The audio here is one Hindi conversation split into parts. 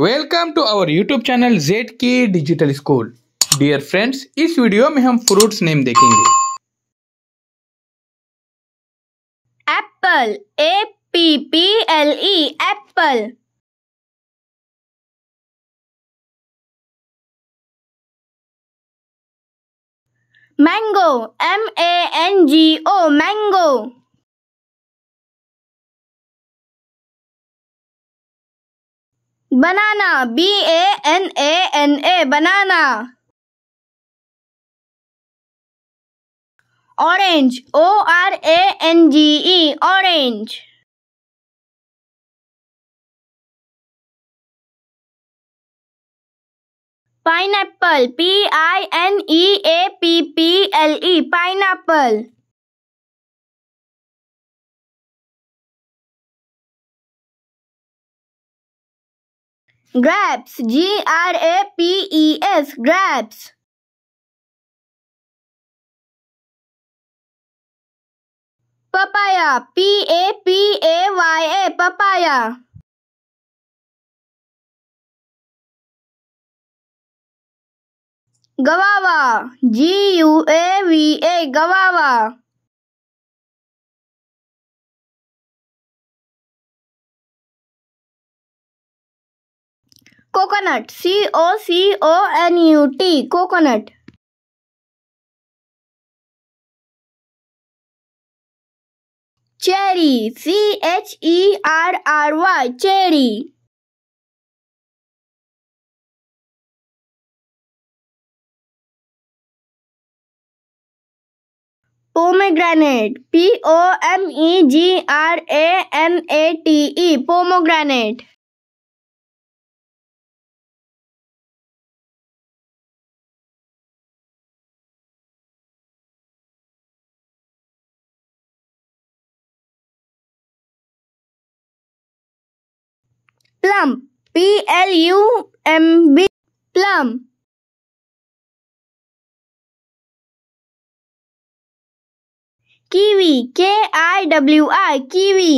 welcome to our YouTube channel Z K digital school dear friends इस वीडियो में हम फ्रूट्स नेम देखेंगे apple A P P L E apple mango M A N G O mango banana B A N A N A banana orange O R A N G E orange pineapple P I N E A P P L E pineapple grapes g r a p e s grapes papaya p a p a y a papaya guava g u a v a guava coconut C O C O N U T coconut cherry C H E R R Y cherry pomegranate P O M E G R A N A T E pomegranate plum p l u m b plum kiwi K I W I kiwi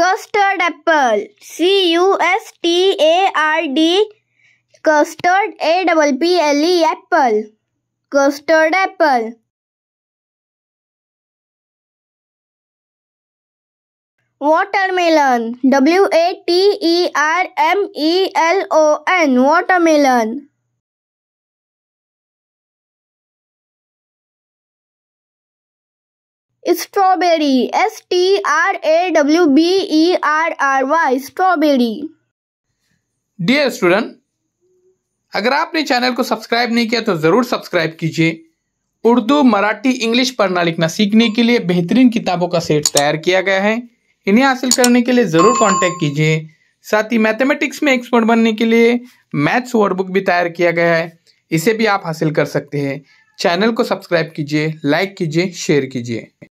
custard apple c u s t a r d custard a double p l e apple custard apple watermelon w a t e r m e l o n watermelon strawberry s t r a w b e r r y strawberry dear student अगर आपने चैनल को सब्सक्राइब नहीं किया तो ज़रूर सब्सक्राइब कीजिए उर्दू मराठी इंग्लिश पढ़ना लिखना सीखने के लिए बेहतरीन किताबों का सेट तैयार किया गया है इन्हें हासिल करने के लिए ज़रूर कॉन्टेक्ट कीजिए साथ ही मैथमेटिक्स में एक्सपर्ट बनने के लिए मैथ्स बुक भी तैयार किया गया है इसे भी आप हासिल कर सकते हैं चैनल को सब्सक्राइब कीजिए लाइक कीजिए शेयर कीजिए